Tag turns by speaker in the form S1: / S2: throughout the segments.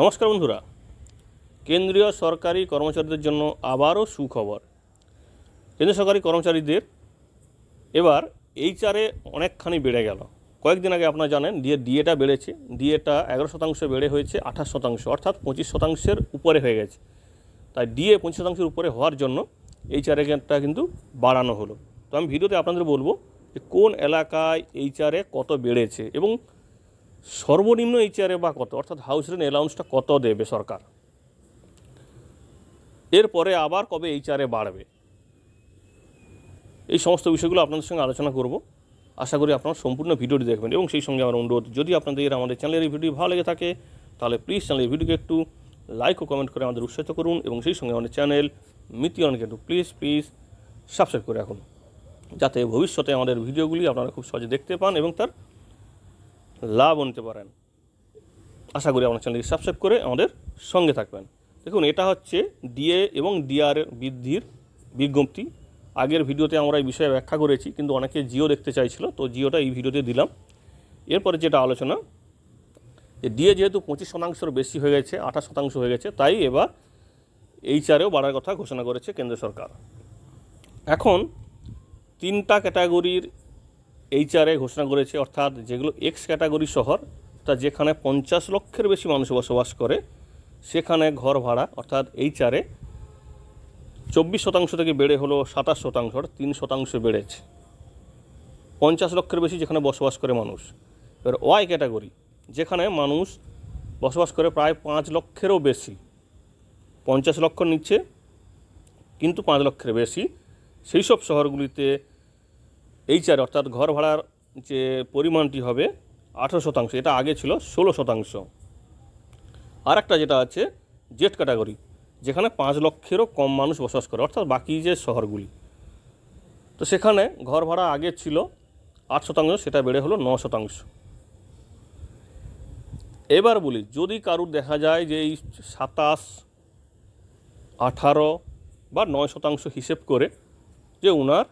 S1: নমস্কার বন্ধুরা কেন্দ্রীয় সরকারি কর্মচারীদের জন্য আবারও সুখবর কেন্দ্রীয় সরকারি কর্মচারীদের এবার এইচআরে অনেকখানি বেড়ে গেল কয়েকদিন আগে আপনারা জানেন দিয়ে ডিএটা বেড়েছে ডিএটা এগারো শতাংশ বেড়ে হয়েছে আঠাশ শতাংশ অর্থাৎ পঁচিশ শতাংশের উপরে হয়ে গেছে তাই ডিএ পঁচিশ শতাংশের উপরে হওয়ার জন্য এইচআরটা কিন্তু বাড়ানো হলো তো আমি ভিডিওতে আপনাদের বলবো যে কোন এলাকায় এইচারে কত বেড়েছে এবং সর্বনিম্ন এইচআরএ বা কত অর্থাৎ হাউস রেন্ট অ্যালাউন্সটা কত দেবে সরকার এরপরে আবার কবে এইচআরএ বাড়বে এই সমস্ত বিষয়গুলো আপনাদের সঙ্গে আলোচনা করব আশা করি আপনারা সম্পূর্ণ ভিডিওটি দেখবেন এবং সেই সঙ্গে আমার অনুরোধ যদি আপনাদের আমাদের চ্যানেলের ভিডিও ভালো লেগে থাকে তাহলে প্লিজ চ্যানেলের ভিডিওকে একটু লাইক ও কমেন্ট করে আমাদের উৎসাহিত করুন এবং সেই সঙ্গে আমাদের চ্যানেল মিতিয়নকে একটু প্লিজ প্লিজ সাবস্ক্রাইব করে রাখুন যাতে ভবিষ্যতে আমাদের ভিডিওগুলি আপনারা খুব সহজে দেখতে পান এবং তার লাভ আনতে পারেন আশা করি আমার চ্যানেলটি সাবস্ক্রাইব করে আমাদের সঙ্গে থাকবেন দেখুন এটা হচ্ছে ডিএ এবং ডিআর বৃদ্ধির বিজ্ঞপ্তি আগের ভিডিওতে আমরা এই বিষয়ে ব্যাখ্যা করেছি কিন্তু অনেকে জিও দেখতে চাইছিল তো জিওটা এই ভিডিওতে দিলাম এরপরে যেটা আলোচনা যে ডিএ যেহেতু পঁচিশ শতাংশের বেশি হয়ে গেছে আঠাশ শতাংশ হয়ে গেছে তাই এবার এইচআরও বাড়ার কথা ঘোষণা করেছে কেন্দ্র সরকার এখন তিনটা ক্যাটাগরির এইচআরএ ঘোষণা করেছে অর্থাৎ যেগুলো এক্স ক্যাটাগরি শহর তা যেখানে পঞ্চাশ লক্ষের বেশি মানুষ বসবাস করে সেখানে ঘর ভাড়া অর্থাৎ এইচআরএ চব্বিশ শতাংশ থেকে বেড়ে হলো সাতাশ শতাংশ তিন শতাংশ বেড়েছে পঞ্চাশ লক্ষের বেশি যেখানে বসবাস করে মানুষ এবার ওয়াই ক্যাটাগরি যেখানে মানুষ বসবাস করে প্রায় পাঁচ লক্ষেরও বেশি পঞ্চাশ লক্ষ নিচ্ছে কিন্তু পাঁচ লক্ষের বেশি সেই সব শহরগুলিতে এইচআর অর্থাৎ ঘর ভাড়ার যে পরিমাণটি হবে আঠেরো শতাংশ এটা আগে ছিল ষোলো শতাংশ আর একটা যেটা আছে জেট ক্যাটাগরি যেখানে পাঁচ লক্ষেরও কম মানুষ বসবাস করে অর্থাৎ বাকি যে শহরগুলি তো সেখানে ঘর ভাড়া আগে ছিল আট শতাংশ সেটা বেড়ে হলো ন শতাংশ এবার বলি যদি কারুর দেখা যায় যে এই সাতাশ আঠারো বা নয় শতাংশ হিসেব করে যে ওনার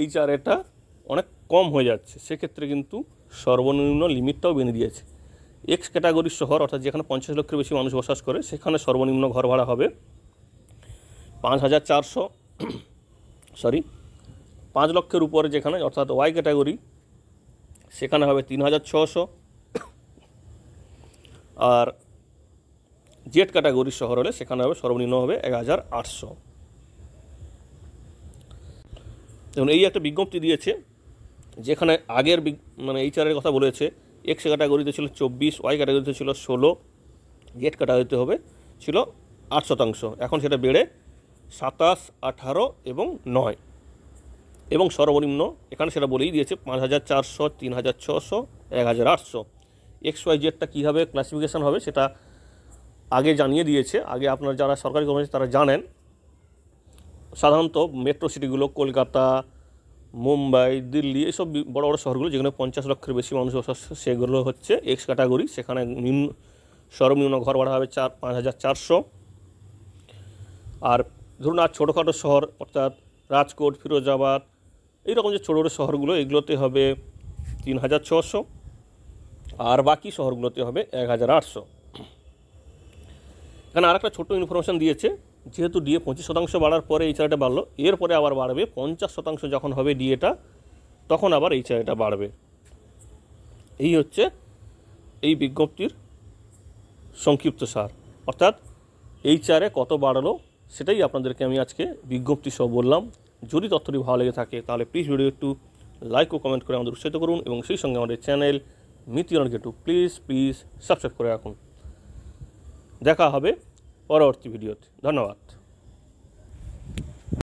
S1: এই চার এটা অনেক কম হয়ে যাচ্ছে সেক্ষেত্রে কিন্তু সর্বনিম্ন লিমিটটাও বেঁধে দিয়েছে এক্স ক্যাটাগরির শহর অর্থাৎ যেখানে পঞ্চাশ লক্ষের বেশি মানুষ বসবাস করে সেখানে সর্বনিম্ন ঘর ভাড়া হবে পাঁচ হাজার চারশো সরি পাঁচ লক্ষের উপরে যেখানে অর্থাৎ ওয়াই ক্যাটাগরি সেখানে হবে তিন হাজার ছশো আর জেড ক্যাটাগরির শহর হলে সেখানে হবে সর্বনিম্ন হবে এক হাজার আটশো দেখুন এই একটা বিজ্ঞপ্তি দিয়েছে যেখানে আগের মানে এইচআরের কথা বলেছে এক্স ক্যাটাগরিতে ছিল চব্বিশ ওয়াই ক্যাটাগরিতে ছিল ষোলো জেড ক্যাটাগরিতে হবে ছিল আট শতাংশ এখন সেটা বেড়ে সাতাশ আঠারো এবং নয় এবং সর্বনিম্ন এখানে সেটা বলেই দিয়েছে পাঁচ হাজার চারশো তিন হাজার ছশো এক হাজার আটশো এক্স ওয়াই জেডটা কীভাবে ক্লাসিফিকেশান হবে সেটা আগে জানিয়ে দিয়েছে আগে আপনার যারা সরকারি কর্মচারী তারা জানেন সাধারণত মেট্রো সিটিগুলো কলকাতা মুম্বাই দিল্লি এসব বড় বড় শহরগুলো যেখানে পঞ্চাশ লক্ষের বেশি মানুষ বসবাস সেগুলো হচ্ছে এক্স ক্যাটাগরি সেখানে নিম্ন সর্বনিম্ন ঘর ভাড়া হবে চার পাঁচ হাজার চারশো আর ধরুন আর ছোটোখাটো শহর অর্থাৎ রাজকোট ফিরোজাবাদ এইরকম যে ছোটো ছোটো শহরগুলো এগুলোতে হবে তিন হাজার ছশো আর বাকি শহরগুলোতে হবে এক হাজার আটশো এখানে আরেকটা ছোটো ইনফরমেশান দিয়েছে যেহেতু ডিএ পঁচিশ শতাংশ বাড়ার পরে এইচআরটা বাড়লো এরপরে আবার বাড়বে পঞ্চাশ শতাংশ যখন হবে ডিএটা তখন আবার এইচআরটা বাড়বে এই হচ্ছে এই বিজ্ঞপ্তির সংক্ষিপ্ত সার অর্থাৎ চারে কত বাড়লো সেটাই আপনাদেরকে আমি আজকে বিজ্ঞপ্তি সহ বললাম যদি তথ্যটি ভালো লেগে থাকে তাহলে প্লিজ ভিডিও একটু লাইক ও কমেন্ট করে আমাদের উৎসাহিত করুন এবং সেই সঙ্গে আমাদের চ্যানেল মিতি অনেক একটু প্লিজ প্লিজ সাবস্ক্রাইব করে রাখুন দেখা হবে পরবর্তী ভিডিওতে ধন্যবাদ